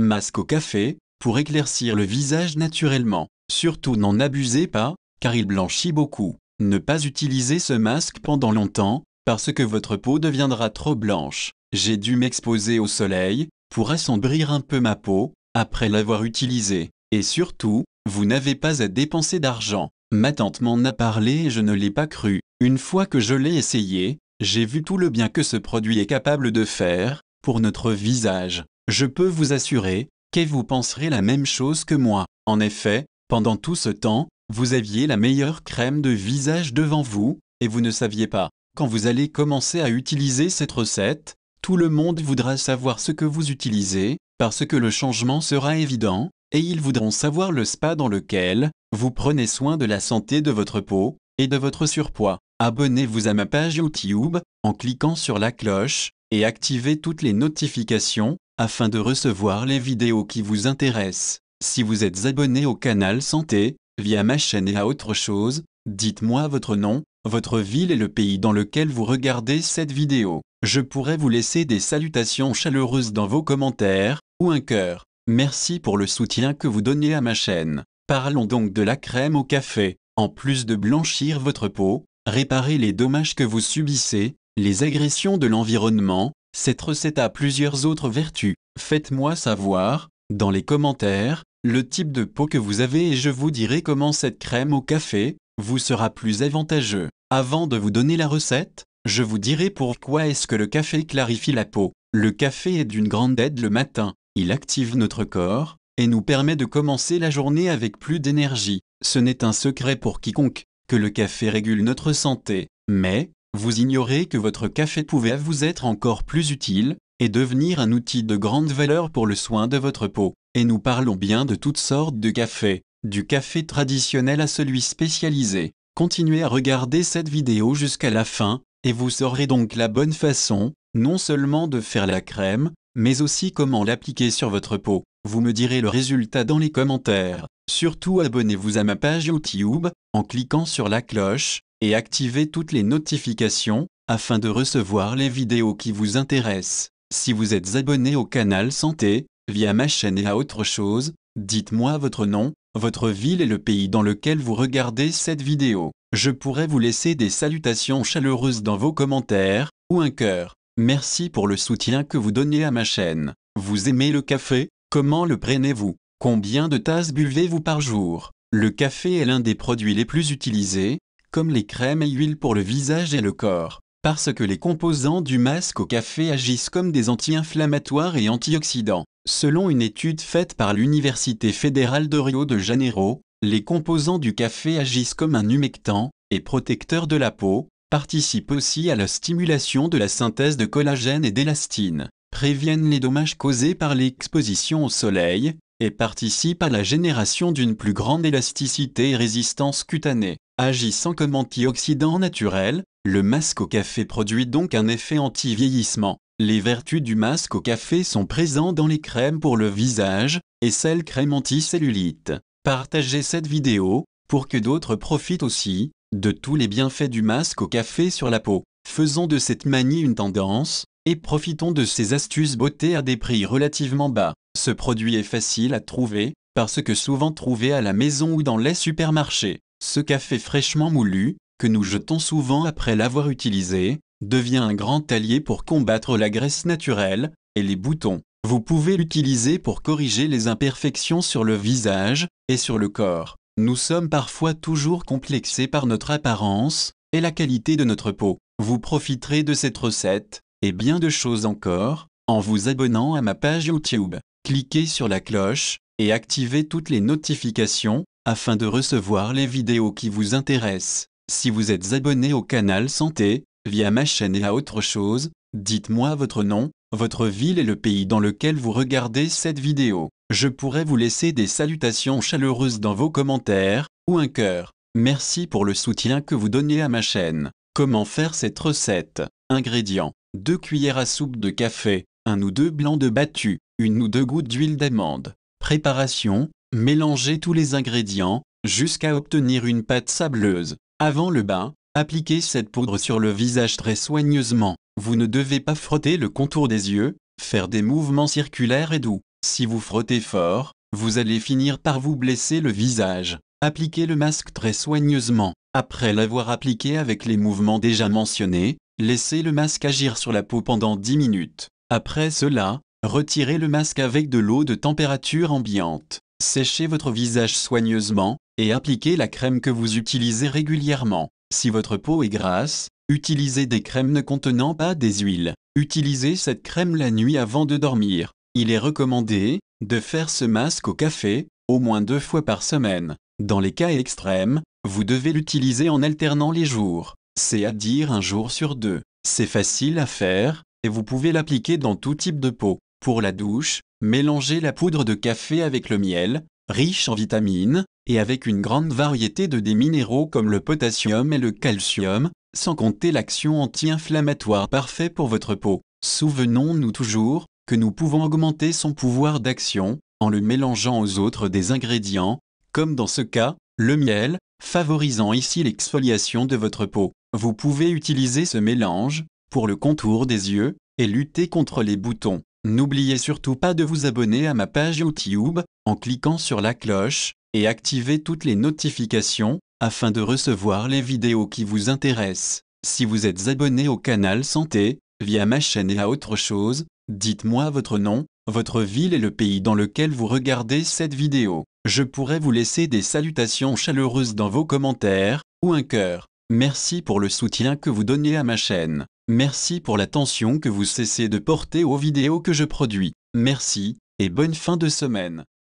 Masque au café, pour éclaircir le visage naturellement. Surtout n'en abusez pas, car il blanchit beaucoup. Ne pas utiliser ce masque pendant longtemps, parce que votre peau deviendra trop blanche. J'ai dû m'exposer au soleil, pour assombrir un peu ma peau, après l'avoir utilisé. Et surtout, vous n'avez pas à dépenser d'argent. Ma tante m'en a parlé et je ne l'ai pas cru. Une fois que je l'ai essayé, j'ai vu tout le bien que ce produit est capable de faire pour notre visage. Je peux vous assurer que vous penserez la même chose que moi. En effet, pendant tout ce temps, vous aviez la meilleure crème de visage devant vous, et vous ne saviez pas. Quand vous allez commencer à utiliser cette recette, tout le monde voudra savoir ce que vous utilisez, parce que le changement sera évident, et ils voudront savoir le spa dans lequel vous prenez soin de la santé de votre peau et de votre surpoids. Abonnez-vous à ma page YouTube en cliquant sur la cloche et activez toutes les notifications afin de recevoir les vidéos qui vous intéressent. Si vous êtes abonné au canal Santé, via ma chaîne et à autre chose, dites-moi votre nom, votre ville et le pays dans lequel vous regardez cette vidéo. Je pourrais vous laisser des salutations chaleureuses dans vos commentaires, ou un cœur. Merci pour le soutien que vous donnez à ma chaîne. Parlons donc de la crème au café. En plus de blanchir votre peau, réparer les dommages que vous subissez, les agressions de l'environnement, cette recette a plusieurs autres vertus. Faites-moi savoir, dans les commentaires, le type de peau que vous avez et je vous dirai comment cette crème au café vous sera plus avantageux. Avant de vous donner la recette, je vous dirai pourquoi est-ce que le café clarifie la peau. Le café est d'une grande aide le matin. Il active notre corps et nous permet de commencer la journée avec plus d'énergie. Ce n'est un secret pour quiconque que le café régule notre santé. Mais, vous ignorez que votre café pouvait vous être encore plus utile, et devenir un outil de grande valeur pour le soin de votre peau. Et nous parlons bien de toutes sortes de cafés, du café traditionnel à celui spécialisé. Continuez à regarder cette vidéo jusqu'à la fin, et vous saurez donc la bonne façon, non seulement de faire la crème, mais aussi comment l'appliquer sur votre peau. Vous me direz le résultat dans les commentaires. Surtout abonnez-vous à ma page YouTube, en cliquant sur la cloche, et activez toutes les notifications afin de recevoir les vidéos qui vous intéressent. Si vous êtes abonné au canal Santé, via ma chaîne et à autre chose, dites-moi votre nom, votre ville et le pays dans lequel vous regardez cette vidéo. Je pourrais vous laisser des salutations chaleureuses dans vos commentaires, ou un cœur. Merci pour le soutien que vous donnez à ma chaîne. Vous aimez le café Comment le prenez-vous Combien de tasses buvez-vous par jour Le café est l'un des produits les plus utilisés, comme les crèmes et huiles pour le visage et le corps, parce que les composants du masque au café agissent comme des anti-inflammatoires et antioxydants. Selon une étude faite par l'Université fédérale de Rio de Janeiro, les composants du café agissent comme un humectant et protecteur de la peau, participent aussi à la stimulation de la synthèse de collagène et d'élastine, préviennent les dommages causés par l'exposition au soleil, et participent à la génération d'une plus grande élasticité et résistance cutanée agissant comme antioxydant naturel, le masque au café produit donc un effet anti-vieillissement. Les vertus du masque au café sont présentes dans les crèmes pour le visage et celles crèmes anti-cellulite. Partagez cette vidéo pour que d'autres profitent aussi de tous les bienfaits du masque au café sur la peau. Faisons de cette manie une tendance et profitons de ces astuces beauté à des prix relativement bas. Ce produit est facile à trouver parce que souvent trouvé à la maison ou dans les supermarchés. Ce café fraîchement moulu, que nous jetons souvent après l'avoir utilisé, devient un grand allié pour combattre la graisse naturelle et les boutons. Vous pouvez l'utiliser pour corriger les imperfections sur le visage et sur le corps. Nous sommes parfois toujours complexés par notre apparence et la qualité de notre peau. Vous profiterez de cette recette et bien de choses encore en vous abonnant à ma page YouTube. Cliquez sur la cloche et activez toutes les notifications afin de recevoir les vidéos qui vous intéressent. Si vous êtes abonné au canal Santé, via ma chaîne et à autre chose, dites-moi votre nom, votre ville et le pays dans lequel vous regardez cette vidéo. Je pourrais vous laisser des salutations chaleureuses dans vos commentaires, ou un cœur. Merci pour le soutien que vous donnez à ma chaîne. Comment faire cette recette Ingrédients 2 cuillères à soupe de café, 1 ou 2 blancs de battu, 1 ou 2 gouttes d'huile d'amande. Préparation Mélangez tous les ingrédients, jusqu'à obtenir une pâte sableuse. Avant le bain, appliquez cette poudre sur le visage très soigneusement. Vous ne devez pas frotter le contour des yeux, faire des mouvements circulaires et doux. Si vous frottez fort, vous allez finir par vous blesser le visage. Appliquez le masque très soigneusement. Après l'avoir appliqué avec les mouvements déjà mentionnés, laissez le masque agir sur la peau pendant 10 minutes. Après cela, retirez le masque avec de l'eau de température ambiante. Séchez votre visage soigneusement et appliquez la crème que vous utilisez régulièrement. Si votre peau est grasse, utilisez des crèmes ne contenant pas des huiles. Utilisez cette crème la nuit avant de dormir. Il est recommandé de faire ce masque au café au moins deux fois par semaine. Dans les cas extrêmes, vous devez l'utiliser en alternant les jours, c'est-à-dire un jour sur deux. C'est facile à faire et vous pouvez l'appliquer dans tout type de peau. Pour la douche, Mélangez la poudre de café avec le miel, riche en vitamines, et avec une grande variété de des minéraux comme le potassium et le calcium, sans compter l'action anti-inflammatoire parfaite pour votre peau. Souvenons-nous toujours que nous pouvons augmenter son pouvoir d'action en le mélangeant aux autres des ingrédients, comme dans ce cas, le miel, favorisant ici l'exfoliation de votre peau. Vous pouvez utiliser ce mélange pour le contour des yeux et lutter contre les boutons. N'oubliez surtout pas de vous abonner à ma page YouTube en cliquant sur la cloche et activer toutes les notifications afin de recevoir les vidéos qui vous intéressent. Si vous êtes abonné au canal Santé, via ma chaîne et à autre chose, dites-moi votre nom, votre ville et le pays dans lequel vous regardez cette vidéo. Je pourrais vous laisser des salutations chaleureuses dans vos commentaires, ou un cœur. Merci pour le soutien que vous donnez à ma chaîne. Merci pour l'attention que vous cessez de porter aux vidéos que je produis. Merci, et bonne fin de semaine.